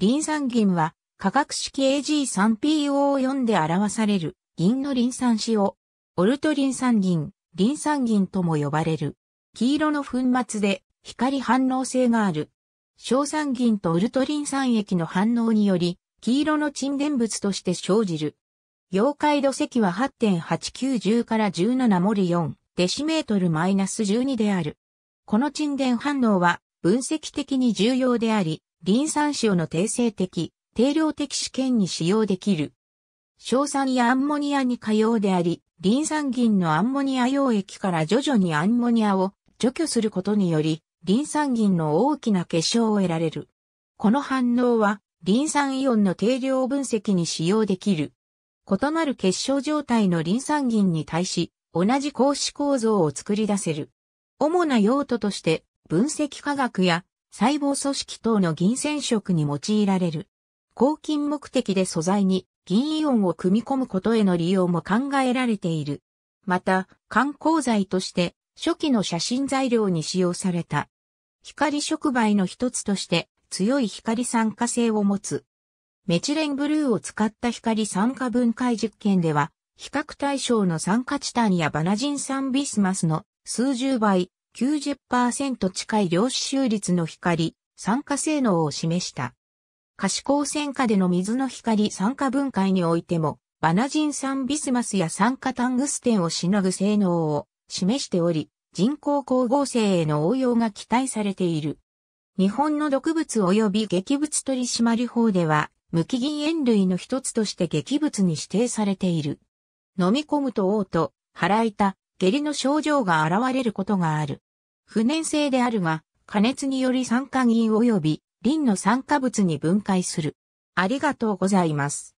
リン酸銀は、化学式 AG3PO4 で表される銀のリン酸塩。オルトリン酸銀、リン酸銀とも呼ばれる。黄色の粉末で光反応性がある。硝酸銀とウルトリン酸液の反応により、黄色の沈殿物として生じる。溶解度積は8.890から17モリ4デシメートルマイナス12である。この沈殿反応は分析的に重要であり、リン酸塩の定性的、定量的試験に使用できる。硝酸やアンモニアに可用であり、リン酸銀のアンモニア溶液から徐々にアンモニアを除去することにより、リン酸銀の大きな結晶を得られる。この反応は、リン酸イオンの定量分析に使用できる。異なる結晶状態のリン酸銀に対し、同じ格子構造を作り出せる。主な用途として、分析化学や細胞組織等の銀染色に用いられる。抗菌目的で素材に銀イオンを組み込むことへの利用も考えられている。また、観光材として初期の写真材料に使用された。光触媒の一つとして強い光酸化性を持つ。メチレンブルーを使った光酸化分解実験では、比較対象の酸化チタンやバナジン酸ビスマスの数十倍、90%近い量子収率の光、酸化性能を示した。可視光線下での水の光酸化分解においても、バナジン酸ビスマスや酸化タングステンをしのぐ性能を示しており、人工光合成への応用が期待されている。日本の毒物及び劇物取締法では、無機銀塩類の一つとして劇物に指定されている。飲み込むと嘔吐、腹痛、下痢の症状が現れることがある。不燃性であるが、加熱により酸化銀及び、リンの酸化物に分解する。ありがとうございます。